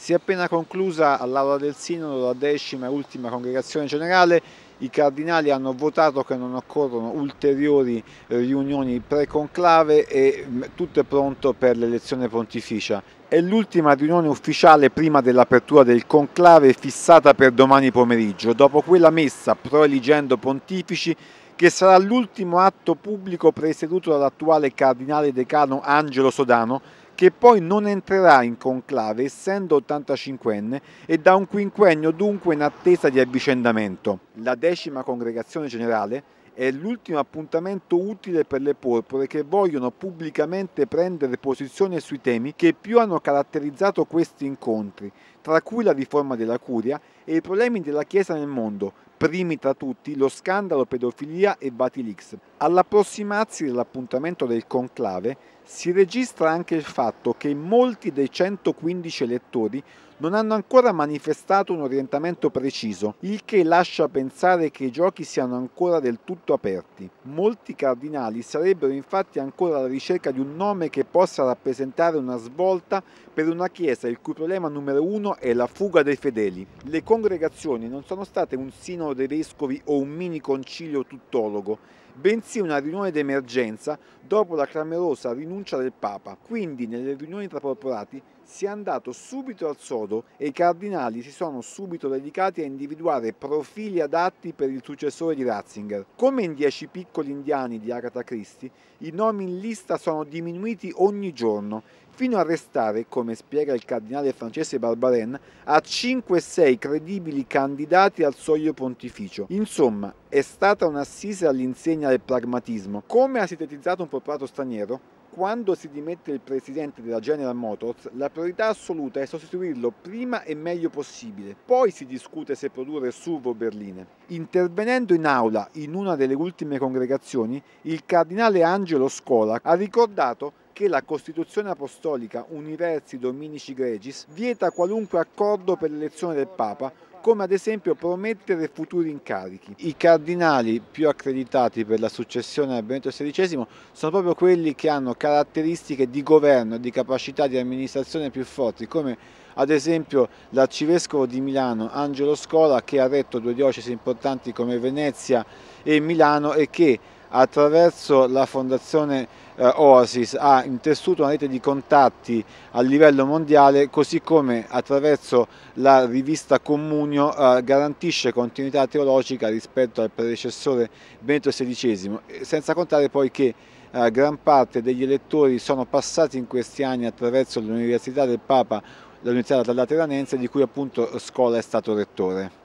Si è appena conclusa all'Aula del Sinodo la decima e ultima congregazione generale. I cardinali hanno votato che non occorrono ulteriori riunioni pre-conclave e mm, tutto è pronto per l'elezione pontificia. È l'ultima riunione ufficiale prima dell'apertura del conclave fissata per domani pomeriggio, dopo quella messa proeligendo pontifici che sarà l'ultimo atto pubblico presieduto dall'attuale cardinale decano Angelo Sodano che poi non entrerà in conclave essendo 85enne e da un quinquennio dunque in attesa di avvicendamento. La decima congregazione generale è l'ultimo appuntamento utile per le porpore che vogliono pubblicamente prendere posizione sui temi che più hanno caratterizzato questi incontri, tra cui la riforma della Curia e i problemi della Chiesa nel mondo, primi tra tutti lo scandalo pedofilia e Batilix. All'approssimarsi dell'appuntamento del conclave si registra anche il fatto che molti dei 115 elettori non hanno ancora manifestato un orientamento preciso, il che lascia pensare che i giochi siano ancora del tutto aperti. Molti cardinali sarebbero infatti ancora alla ricerca di un nome che possa rappresentare una svolta per una Chiesa il cui problema numero uno Roma è la fuga dei fedeli. Le congregazioni non sono state un sino dei vescovi o un mini concilio tuttologo, bensì una riunione d'emergenza dopo la clamorosa rinuncia del Papa. Quindi nelle riunioni tra corporati si è andato subito al sodo e i cardinali si sono subito dedicati a individuare profili adatti per il successore di Ratzinger. Come in Dieci piccoli indiani di Agatha Christie, i nomi in lista sono diminuiti ogni giorno, fino a restare, come spiega il cardinale francese Barbaren, a 5-6 credibili candidati al soglio pontificio. Insomma, è stata un'assise all'insegna linea del pragmatismo. Come ha sintetizzato un portato straniero, quando si dimette il presidente della General Motors, la priorità assoluta è sostituirlo prima e meglio possibile. Poi si discute se produrre SUV o berline. Intervenendo in aula in una delle ultime congregazioni, il cardinale Angelo Scola ha ricordato perché la Costituzione Apostolica Universi Dominici Gregis vieta qualunque accordo per l'elezione del Papa come ad esempio promettere futuri incarichi. I cardinali più accreditati per la successione al Benedetto XVI sono proprio quelli che hanno caratteristiche di governo e di capacità di amministrazione più forti, come ad esempio l'arcivescovo di Milano Angelo Scola che ha retto due diocesi importanti come Venezia e Milano e che attraverso la fondazione eh, Oasis ha intessuto una rete di contatti a livello mondiale così come attraverso la rivista Communio eh, garantisce continuità teologica rispetto al predecessore Benedetto XVI senza contare poi che eh, gran parte degli elettori sono passati in questi anni attraverso l'Università del Papa l'Università della Lateranense di cui appunto Scola è stato rettore.